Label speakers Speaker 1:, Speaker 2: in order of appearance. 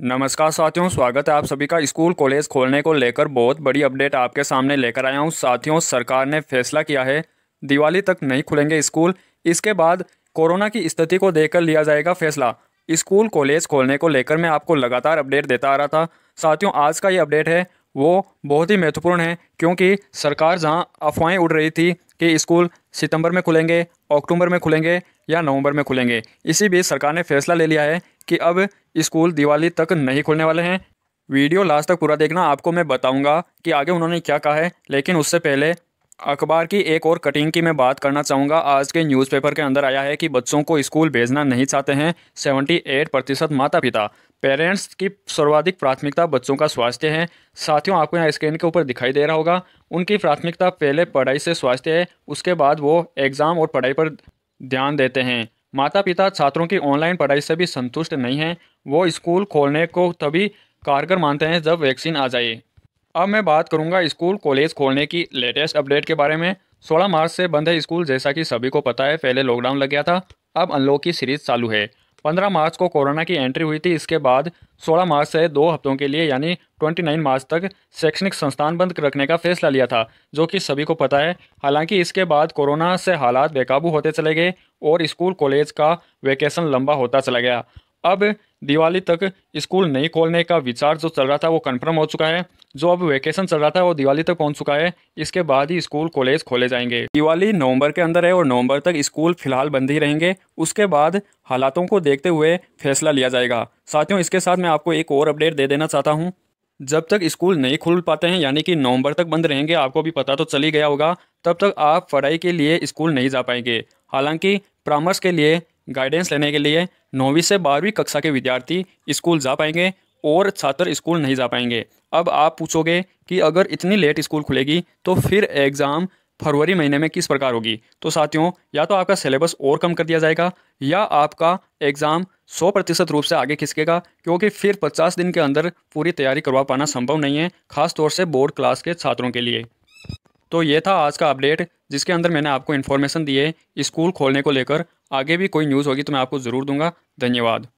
Speaker 1: नमस्कार साथियों स्वागत है आप सभी का स्कूल कॉलेज खोलने को लेकर बहुत बड़ी अपडेट आपके सामने लेकर आया हूं साथियों सरकार ने फैसला किया है दिवाली तक नहीं खुलेंगे स्कूल इसके बाद कोरोना की स्थिति को देखकर लिया जाएगा फैसला स्कूल कॉलेज खोलने को लेकर मैं आपको लगातार अपडेट देता आ रहा था साथियों आज का ये अपडेट है वो बहुत ही महत्वपूर्ण है क्योंकि सरकार जहाँ अफवाहें उड़ रही थी कि स्कूल सितंबर में खुलेंगे अक्टूबर में खुलेंगे या नवंबर में खुलेंगे इसी बीच सरकार ने फैसला ले लिया है कि अब स्कूल दिवाली तक नहीं खुलने वाले हैं वीडियो लास्ट तक पूरा देखना आपको मैं बताऊंगा कि आगे उन्होंने क्या कहा है लेकिन उससे पहले अखबार की एक और कटिंग की मैं बात करना चाहूँगा आज के न्यूज़पेपर के अंदर आया है कि बच्चों को स्कूल भेजना नहीं चाहते हैं सेवेंटी एट प्रतिशत माता पिता पेरेंट्स की सर्वाधिक प्राथमिकता बच्चों का स्वास्थ्य है साथियों आपको यहाँ स्क्रीन के ऊपर दिखाई दे रहा होगा उनकी प्राथमिकता पहले पढ़ाई से स्वास्थ्य है उसके बाद वो एग्ज़ाम और पढ़ाई पर ध्यान देते हैं माता पिता छात्रों की ऑनलाइन पढ़ाई से भी संतुष्ट नहीं हैं वो स्कूल खोलने को तभी कारगर मानते हैं जब वैक्सीन आ जाए अब मैं बात करूंगा स्कूल कॉलेज खोलने की लेटेस्ट अपडेट के बारे में 16 मार्च से बंद है स्कूल जैसा कि सभी को पता है पहले लॉकडाउन लग गया था अब अनलॉक की सीरीज चालू है 15 मार्च को कोरोना की एंट्री हुई थी इसके बाद 16 मार्च से दो हफ्तों के लिए यानी 29 मार्च तक शैक्षणिक संस्थान बंद रखने का फैसला लिया था जो कि सभी को पता है हालांकि इसके बाद कोरोना से हालात बेकाबू होते चले गए और स्कूल कॉलेज का वैकेशन लंबा होता चला गया अब दिवाली तक स्कूल नहीं खोलने का विचार जो चल रहा था वो कन्फर्म हो चुका है जो अब वेकेशन चल रहा था वो दिवाली तक पहुंच चुका है इसके बाद ही स्कूल कॉलेज खोले जाएंगे दिवाली नवंबर के अंदर है और नवंबर तक स्कूल फिलहाल बंद ही रहेंगे उसके बाद हालातों को देखते हुए फैसला लिया जाएगा साथियों इसके साथ मैं आपको एक और अपडेट दे देना चाहता हूँ जब तक स्कूल नहीं खुल पाते हैं यानी कि नवंबर तक बंद रहेंगे आपको भी पता तो चली गया होगा तब तक आप पढ़ाई के लिए स्कूल नहीं जा पाएंगे हालांकि परामर्श के लिए गाइडेंस लेने के लिए नौवीं से बारहवीं कक्षा के विद्यार्थी स्कूल जा पाएंगे और छात्र स्कूल नहीं जा पाएंगे अब आप पूछोगे कि अगर इतनी लेट स्कूल खुलेगी तो फिर एग्ज़ाम फरवरी महीने में किस प्रकार होगी तो साथियों या तो आपका सिलेबस और कम कर दिया जाएगा या आपका एग्ज़ाम 100 प्रतिशत रूप से आगे खिसकेगा क्योंकि फिर 50 दिन के अंदर पूरी तैयारी करवा पाना संभव नहीं है खासतौर से बोर्ड क्लास के छात्रों के लिए तो ये था आज का अपडेट जिसके अंदर मैंने आपको इन्फॉर्मेशन दी है स्कूल खोलने को लेकर आगे भी कोई न्यूज़ होगी तो मैं आपको ज़रूर दूंगा धन्यवाद